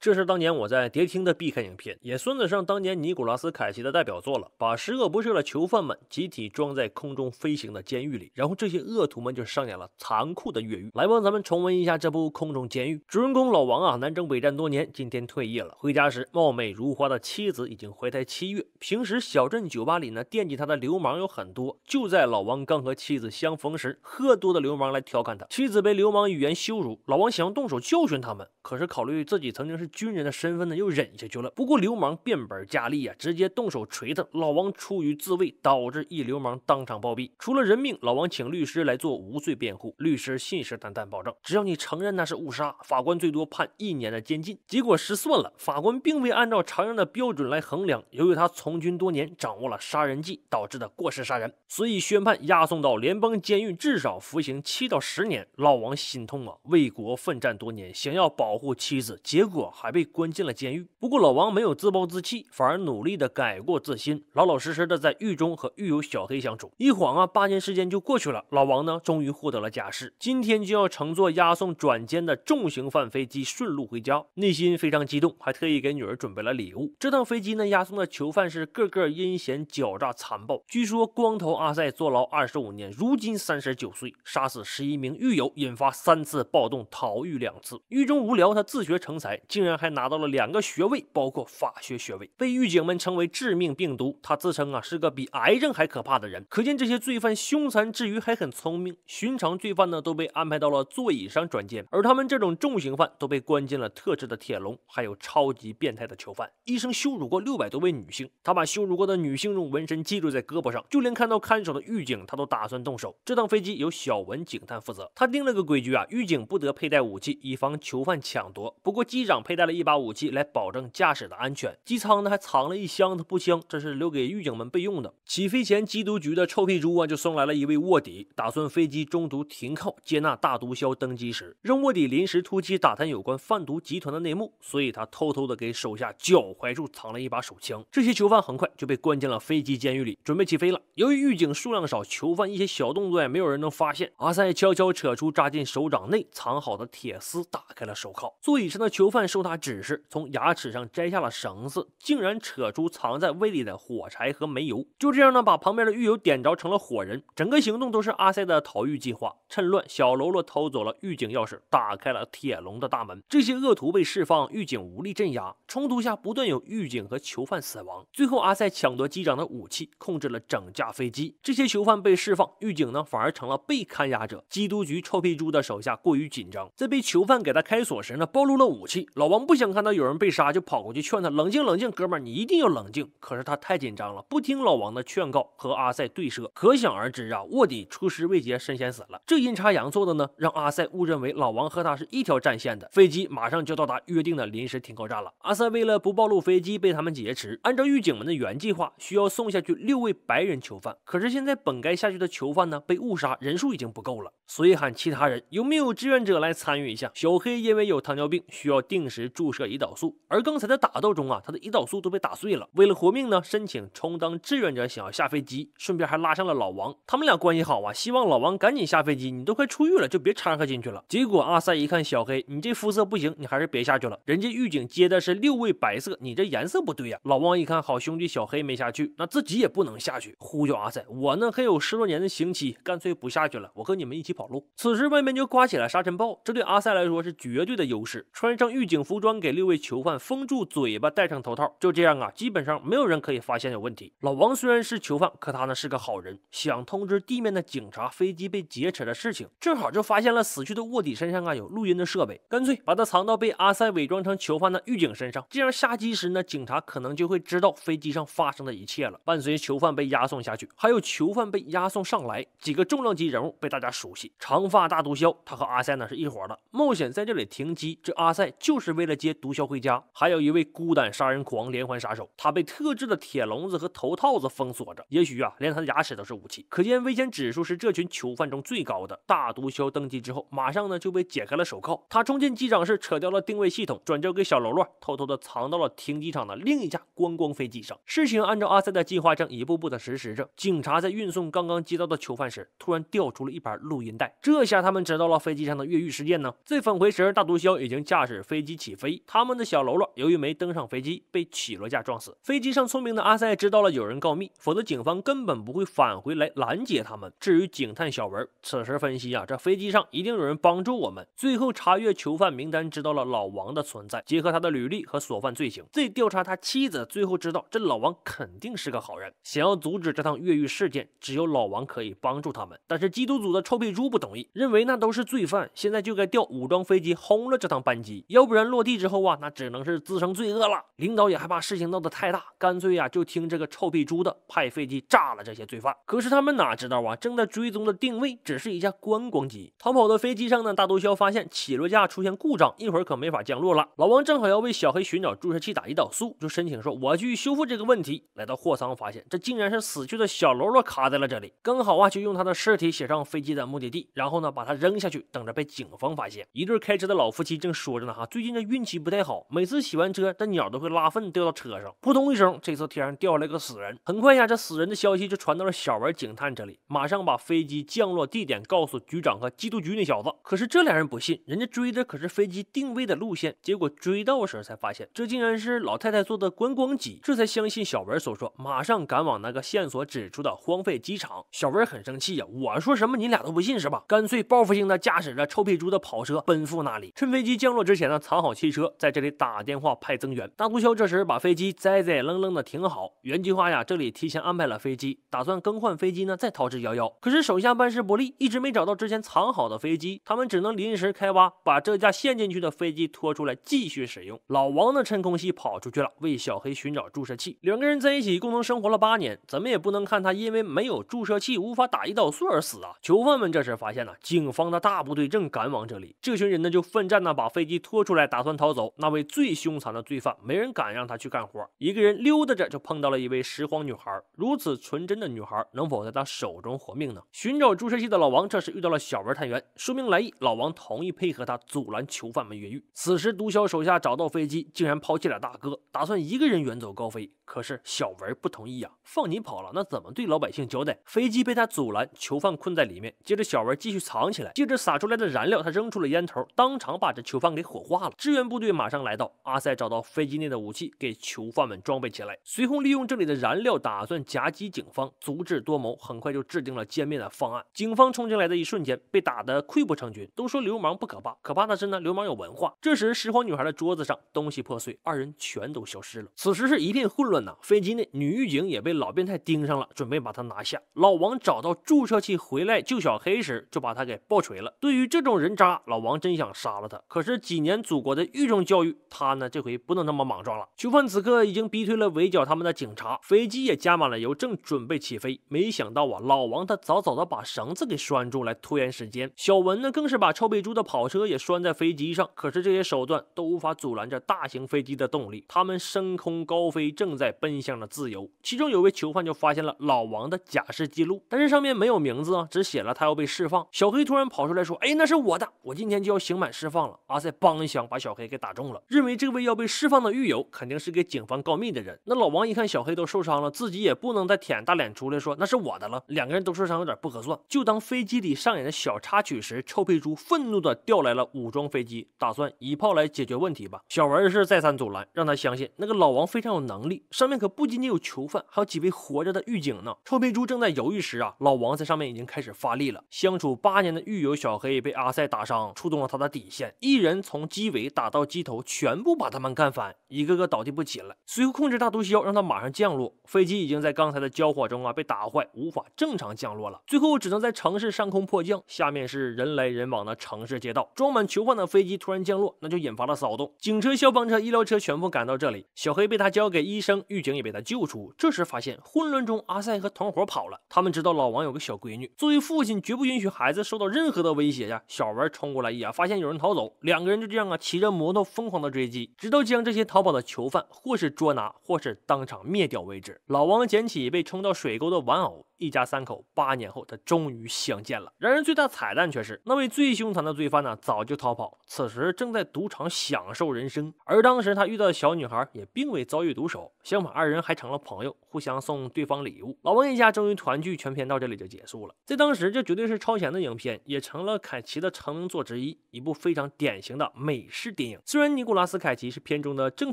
这是当年我在碟厅的必看影片，也算得上当年尼古拉斯凯奇的代表作了。把十恶不赦的囚犯们集体装在空中飞行的监狱里，然后这些恶徒们就上演了残酷的越狱。来吧，咱们重温一下这部《空中监狱》。主人公老王啊，南征北战多年，今天退役了，回家时貌美如花的妻子已经怀胎七月。平时小镇酒吧里呢，惦记他的流氓有很多。就在老王刚和妻子相逢时，喝多的流氓来调侃他，妻子被流氓语言羞辱，老王想要动手教训他们，可是考虑自己曾经是。军人的身份呢又忍下去了，不过流氓变本加厉啊，直接动手锤他。老王出于自卫，导致一流氓当场暴毙。除了人命，老王请律师来做无罪辩护，律师信誓旦旦保证，只要你承认那是误杀，法官最多判一年的监禁。结果失算了，法官并未按照常人的标准来衡量，由于他从军多年，掌握了杀人技导致的过失杀人，所以宣判押送到联邦监狱，至少服刑七到十年。老王心痛啊，为国奋战多年，想要保护妻子，结果。还被关进了监狱。不过老王没有自暴自弃，反而努力的改过自新，老老实实的在狱中和狱友小黑相处。一晃啊，八年时间就过去了。老王呢，终于获得了假释。今天就要乘坐押送转监的重型犯飞机顺路回家，内心非常激动，还特意给女儿准备了礼物。这趟飞机呢，押送的囚犯是个个阴险狡诈、残暴。据说光头阿塞坐牢二十五年，如今三十九岁，杀死十一名狱友，引发三次暴动，逃狱两次。狱中无聊，他自学成才，竟然。还拿到了两个学位，包括法学学位，被狱警们称为“致命病毒”。他自称啊是个比癌症还可怕的人，可见这些罪犯凶残之余还很聪明。寻常罪犯呢都被安排到了座椅上转监，而他们这种重刑犯都被关进了特制的铁笼。还有超级变态的囚犯，医生羞辱过六百多位女性，他把羞辱过的女性用纹身记录在胳膊上，就连看到看守的狱警，他都打算动手。这趟飞机由小文警探负责，他定了个规矩啊，狱警不得佩戴武器，以防囚犯抢夺。不过机长佩戴。带了一把武器来保证驾驶的安全，机舱呢还藏了一箱子步枪，这是留给狱警们备用的。起飞前，缉毒局的臭屁猪啊就送来了一位卧底，打算飞机中途停靠接纳大毒枭登机时，让卧底临时突击打探有关贩毒集团的内幕，所以他偷偷的给手下脚踝处藏了一把手枪。这些囚犯很快就被关进了飞机监狱里，准备起飞了。由于狱警数量少，囚犯一些小动作也没有人能发现。阿塞悄悄扯出扎进手掌内藏好的铁丝，打开了手铐。座椅上的囚犯受他。他只是从牙齿上摘下了绳子，竟然扯出藏在胃里的火柴和煤油，就这样呢，把旁边的狱友点着成了火人。整个行动都是阿塞的逃狱计划。趁乱，小喽啰偷走了狱警钥匙，打开了铁笼的大门。这些恶徒被释放，狱警无力镇压，冲突下不断有狱警和囚犯死亡。最后，阿塞抢夺机长的武器，控制了整架飞机。这些囚犯被释放，狱警呢反而成了被看押者。缉毒局臭屁猪的手下过于紧张，在被囚犯给他开锁时呢，暴露了武器。老王。不想看到有人被杀，就跑过去劝他冷静冷静，哥们儿你一定要冷静。可是他太紧张了，不听老王的劝告，和阿塞对射，可想而知啊，卧底出师未捷身先死了。这阴差阳错的呢，让阿塞误认为老王和他是一条战线的。飞机马上就到达约定的临时停靠站了，阿塞为了不暴露飞机被他们劫持，按照狱警们的原计划，需要送下去六位白人囚犯。可是现在本该下去的囚犯呢，被误杀，人数已经不够了，所以喊其他人有没有志愿者来参与一下？小黑因为有糖尿病，需要定时。注射胰岛素，而刚才的打斗中啊，他的胰岛素都被打碎了。为了活命呢，申请充当志愿者，想要下飞机，顺便还拉上了老王。他们俩关系好啊，希望老王赶紧下飞机。你都快出狱了，就别掺和进去了。结果阿塞一看小黑，你这肤色不行，你还是别下去了。人家狱警接的是六位白色，你这颜色不对呀。老王一看，好兄弟小黑没下去，那自己也不能下去。呼叫阿塞，我呢还有十多年的刑期，干脆不下去了，我和你们一起跑路。此时外面就刮起了沙尘暴，这对阿塞来说是绝对的优势。穿上狱警服。服装给六位囚犯封住嘴巴，戴上头套，就这样啊，基本上没有人可以发现有问题。老王虽然是囚犯，可他呢是个好人，想通知地面的警察飞机被劫持的事情，正好就发现了死去的卧底身上啊有录音的设备，干脆把他藏到被阿塞伪装成囚犯的狱警身上，这样下机时呢，警察可能就会知道飞机上发生的一切了。伴随囚犯被押送下去，还有囚犯被押送上来，几个重量级人物被大家熟悉，长发大毒枭，他和阿塞呢是一伙的，冒险在这里停机，这阿塞就是为。为了接毒枭回家，还有一位孤胆杀人狂连环杀手，他被特制的铁笼子和头套子封锁着，也许啊，连他的牙齿都是武器。可见危险指数是这群囚犯中最高的。大毒枭登机之后，马上呢就被解开了手铐，他冲进机长室，扯掉了定位系统，转交给小喽啰，偷偷的藏到了停机场的另一架观光飞机上。事情按照阿塞的计划正一步步的实施着。警察在运送刚刚接到的囚犯时，突然调出了一盘录音带，这下他们知道了飞机上的越狱事件呢。在返回时，大毒枭已经驾驶飞机起。起飞，他们的小喽啰由于没登上飞机，被起落架撞死。飞机上聪明的阿塞知道了有人告密，否则警方根本不会返回来拦截他们。至于警探小文，此时分析啊，这飞机上一定有人帮助我们。最后查阅囚犯名单，知道了老王的存在，结合他的履历和所犯罪行，再调查他妻子，最后知道这老王肯定是个好人。想要阻止这趟越狱事件，只有老王可以帮助他们。但是缉毒组的臭屁猪不同意，认为那都是罪犯，现在就该调武装飞机轰了这趟班机，要不然落。落地之后啊，那只能是滋生罪恶了。领导也害怕事情闹得太大，干脆呀就听这个臭屁猪的派飞机炸了这些罪犯。可是他们哪知道啊，正在追踪的定位只是一架观光机。逃跑的飞机上呢，大毒枭发现起落架出现故障，一会儿可没法降落了。老王正好要为小黑寻找注射器打胰岛素，就申请说我去修复这个问题。来到货仓，发现这竟然是死去的小喽啰卡在了这里。刚好啊，就用他的尸体写上飞机的目的地，然后呢把他扔下去，等着被警方发现。一对开车的老夫妻正说着呢，哈，最近这。运气不太好，每次洗完车，这鸟都会拉粪掉到车上，扑通一声，这次天上掉下来个死人。很快呀，这死人的消息就传到了小文警探这里，马上把飞机降落地点告诉局长和缉毒局那小子。可是这俩人不信，人家追的可是飞机定位的路线，结果追到时才发现，这竟然是老太太坐的观光机，这才相信小文所说，马上赶往那个线索指出的荒废机场。小文很生气呀，我说什么你俩都不信是吧？干脆报复性的驾驶着臭屁猪的跑车奔赴那里，趁飞机降落之前呢，藏好。汽车在这里打电话派增援。大毒枭这时把飞机栽栽愣愣的停好。原计划呀，这里提前安排了飞机，打算更换飞机呢，再逃之夭夭。可是手下办事不利，一直没找到之前藏好的飞机。他们只能临时开挖，把这架陷进去的飞机拖出来继续使用。老王呢，趁空隙跑出去了，为小黑寻找注射器。两个人在一起共同生活了八年，怎么也不能看他因为没有注射器无法打胰岛素而死啊！囚犯们这时发现呢，警方的大部队正赶往这里。这群人呢，就奋战呢，把飞机拖出来，打算。逃走，那位最凶残的罪犯，没人敢让他去干活。一个人溜达着就碰到了一位拾荒女孩，如此纯真的女孩，能否在他手中活命呢？寻找注射器的老王这时遇到了小文探员，说明来意，老王同意配合他阻拦囚犯们越狱。此时，毒枭手下找到飞机，竟然抛弃了大哥，打算一个人远走高飞。可是小文不同意呀，放你跑了，那怎么对老百姓交代？飞机被他阻拦，囚犯困在里面。接着，小文继续藏起来，接着洒出来的燃料，他扔出了烟头，当场把这囚犯给火化了。支援。部队马上来到，阿塞找到飞机内的武器，给囚犯们装备起来。随后利用这里的燃料，打算夹击警方。足智多谋，很快就制定了歼灭的方案。警方冲进来的一瞬间，被打得溃不成军。都说流氓不可怕，可怕的是呢，流氓有文化。这时拾荒女孩的桌子上东西破碎，二人全都消失了。此时是一片混乱呐。飞机内女狱警也被老变态盯上了，准备把他拿下。老王找到注射器回来救小黑时，就把他给爆锤了。对于这种人渣，老王真想杀了他。可是几年祖国的。狱中教育他呢，这回不能那么莽撞了。囚犯此刻已经逼退了围剿他们的警察，飞机也加满了油，正准备起飞。没想到啊，老王他早早的把绳子给拴住，来拖延时间。小文呢，更是把臭背猪的跑车也拴在飞机上。可是这些手段都无法阻拦着大型飞机的动力。他们升空高飞，正在奔向了自由。其中有位囚犯就发现了老王的假释记录，但是上面没有名字啊，只写了他要被释放。小黑突然跑出来说：“哎，那是我的，我今天就要刑满释放了。”阿塞梆一响，把小。小黑给打中了，认为这位要被释放的狱友肯定是给警方告密的人。那老王一看小黑都受伤了，自己也不能再舔大脸出来说那是我的了。两个人都受伤，有点不合算。就当飞机里上演的小插曲时，臭屁猪愤怒的调来了武装飞机，打算一炮来解决问题吧。小文是再三阻拦，让他相信那个老王非常有能力。上面可不仅仅有囚犯，还有几位活着的狱警呢。臭屁猪正在犹豫时啊，老王在上面已经开始发力了。相处八年的狱友小黑被阿塞打伤，触动了他的底线，一人从机尾打。打到机头，全部把他们干翻，一个个倒地不起来。随后控制大毒枭，让他马上降落。飞机已经在刚才的交火中啊被打坏，无法正常降落了。最后只能在城市上空迫降，下面是人来人往的城市街道。装满囚犯的飞机突然降落，那就引发了骚动。警车、消防车、医疗车全部赶到这里。小黑被他交给医生，狱警也被他救出。这时发现混乱中，阿塞和同伙跑了。他们知道老王有个小闺女，作为父亲绝不允许孩子受到任何的威胁呀。小文冲过来也发现有人逃走，两个人就这样啊骑着。摩托疯狂的追击，直到将这些逃跑的囚犯或是捉拿，或是当场灭掉为止。老王捡起被冲到水沟的玩偶。一家三口八年后，他终于相见了。然而，最大彩蛋却是那位最凶残的罪犯呢，早就逃跑，此时正在赌场享受人生。而当时他遇到的小女孩也并未遭遇毒手，相反，二人还成了朋友，互相送对方礼物。老王一家终于团聚，全片到这里就结束了。在当时，这绝对是超前的影片，也成了凯奇的成名作之一，一部非常典型的美式电影。虽然尼古拉斯·凯奇是片中的正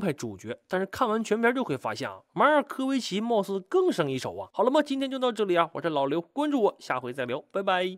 派主角，但是看完全片就会发现啊，马尔科维奇貌似更胜一筹啊。好了吗？今天就到这里。我是老刘，关注我，下回再聊，拜拜。